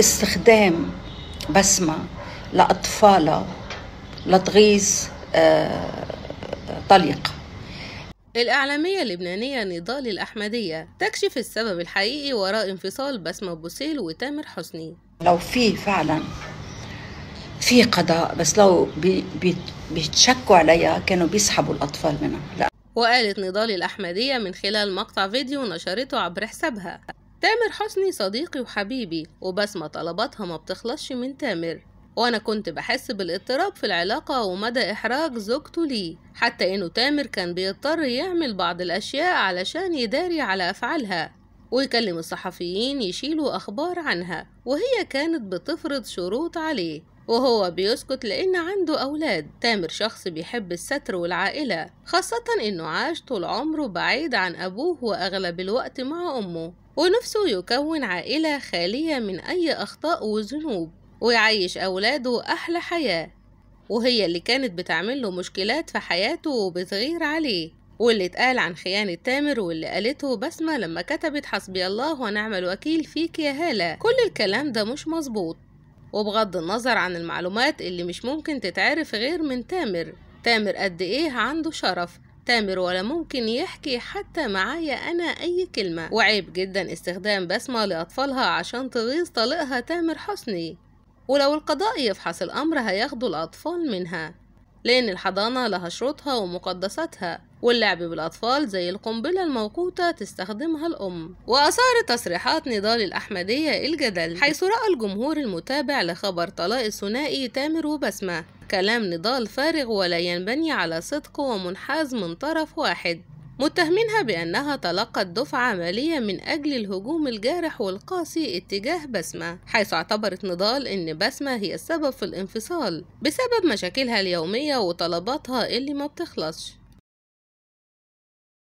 استخدام بسمة لأطفالها لتغيظ آه، طليقة الإعلامية اللبنانية نضال الأحمدية تكشف السبب الحقيقي وراء انفصال بسمة بوسيل وتامر حسني لو في فعلا في قضاء بس لو بيتشكوا عليها كانوا بيسحبوا الأطفال منها لا. وقالت نضال الأحمدية من خلال مقطع فيديو نشرته عبر حسابها تامر حسني صديقي وحبيبي وبسمة طلباتها ما بتخلصش من تامر وأنا كنت بحس بالاضطراب في العلاقة ومدى إحراج زوجته ليه حتى إنه تامر كان بيضطر يعمل بعض الأشياء علشان يداري على أفعالها ويكلم الصحفيين يشيلوا أخبار عنها وهي كانت بتفرض شروط عليه وهو بيسكت لأن عنده أولاد تامر شخص بيحب الستر والعائلة خاصة إنه عاش طول عمره بعيد عن أبوه وأغلب الوقت مع أمه ونفسه يكون عائلة خالية من أي أخطاء وذنوب ويعيش أولاده أحلى حياة وهي اللي كانت بتعمله مشكلات في حياته وبتغير عليه واللي اتقال عن خيانة تامر واللي قالته بسمة لما كتبت حسبي الله ونعم الوكيل فيك يا هالة كل الكلام ده مش مظبوط وبغض النظر عن المعلومات اللي مش ممكن تتعرف غير من تامر تامر قد ايه عنده شرف تامر ولا ممكن يحكي حتى معايا أنا أي كلمة وعيب جدا استخدام بسمة لأطفالها عشان تغيظ طلقها تامر حسني ولو القضاء يفحص الأمر هياخدوا الأطفال منها لأن الحضانة لها شروطها ومقدساتها واللعب بالأطفال زي القنبلة الموقوتة تستخدمها الأم وأثار تصريحات نضال الأحمدية الجدل حيث رأى الجمهور المتابع لخبر طلاق الثنائي تامر وبسمة كلام نضال فارغ ولا ينبني على صدق ومنحاز من طرف واحد متهمينها بأنها تلقت دفعة مالية من أجل الهجوم الجارح والقاسي اتجاه بسمة حيث اعتبرت نضال أن بسمة هي السبب في الانفصال بسبب مشاكلها اليومية وطلباتها اللي ما بتخلصش